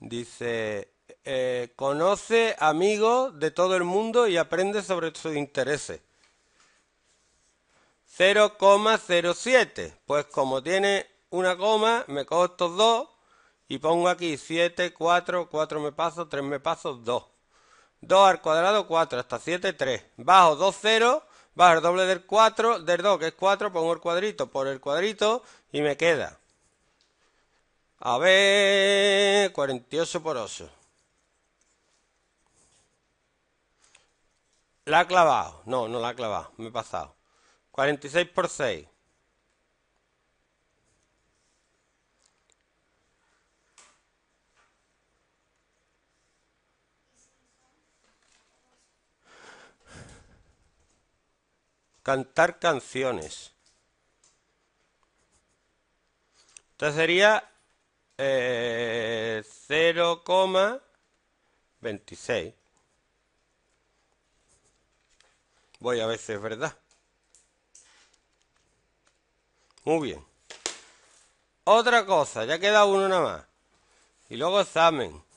Dice, eh, conoce amigos de todo el mundo y aprende sobre sus intereses. 0,07. Pues como tiene una coma, me cojo estos dos y pongo aquí 7, 4, 4 me paso, 3 me paso, 2. 2 al cuadrado, 4, hasta 7, 3. Bajo 2, 0, bajo el doble del 4, del 2, que es 4, pongo el cuadrito por el cuadrito y me queda. A ver... 48 porosos. La ha clavado. No, no la ha clavado. Me he pasado. 46 por 6. cantar canciones. Entonces sería eh, 0,26. Voy a ver si es verdad. Muy bien. Otra cosa, ya queda uno nada más. Y luego examen.